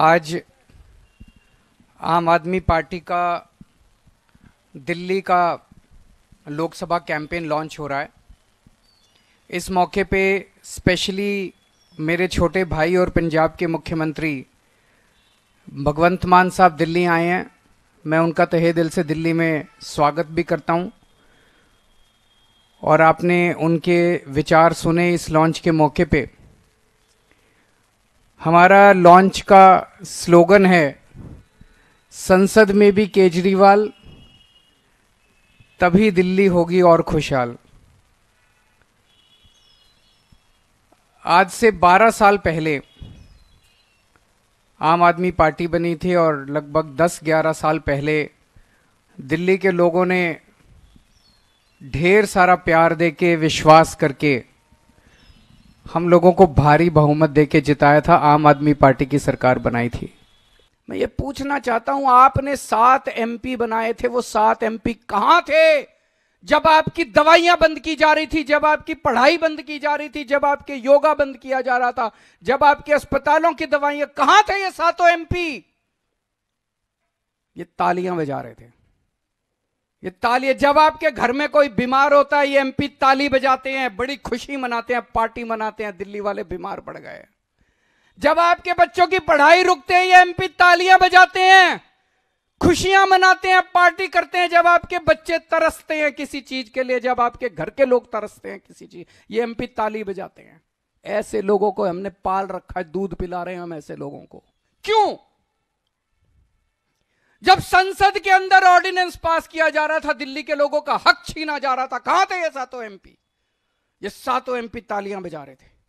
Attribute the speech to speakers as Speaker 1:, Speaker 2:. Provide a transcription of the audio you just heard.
Speaker 1: आज आम आदमी पार्टी का दिल्ली का लोकसभा कैंपेन लॉन्च हो रहा है इस मौके पे स्पेशली मेरे छोटे भाई और पंजाब के मुख्यमंत्री भगवंत मान साहब दिल्ली आए हैं मैं उनका तहे दिल से दिल्ली में स्वागत भी करता हूं और आपने उनके विचार सुने इस लॉन्च के मौके पे हमारा लॉन्च का स्लोगन है संसद में भी केजरीवाल तभी दिल्ली होगी और खुशहाल आज से 12 साल पहले आम आदमी पार्टी बनी थी और लगभग 10-11 साल पहले दिल्ली के लोगों ने ढेर सारा प्यार दे के विश्वास करके हम लोगों को भारी बहुमत देके जिताया था आम आदमी पार्टी की सरकार बनाई थी मैं ये पूछना चाहता हूं आपने सात एमपी बनाए थे वो सात एमपी कहां थे जब आपकी दवाइयां बंद की जा रही थी जब आपकी पढ़ाई बंद की जा रही थी जब आपके योगा बंद किया जा रहा था जब आपके अस्पतालों की दवाइयां कहां थे ये सातों एमपी ये तालियां बजा रहे थे ये ताली जब आपके घर में कोई बीमार होता है ये एमपी ताली बजाते हैं बड़ी खुशी मनाते हैं पार्टी मनाते हैं दिल्ली वाले बीमार पड़ गए जब आपके बच्चों की पढ़ाई रुकते हैं ये एमपी तालियां बजाते हैं खुशियां मनाते हैं पार्टी करते हैं जब आपके बच्चे तरसते हैं किसी चीज के लिए जब आपके घर के लोग तरसते हैं किसी चीज ये एमपी ताली बजाते हैं ऐसे लोगों को हमने पाल रखा है दूध पिला रहे हैं हम ऐसे लोगों को क्यों जब संसद के अंदर ऑर्डिनेंस पास किया जा रहा था दिल्ली के लोगों का हक छीना जा रहा था कहां थे ये सातों एमपी ये सातों एमपी तालियां बजा रहे थे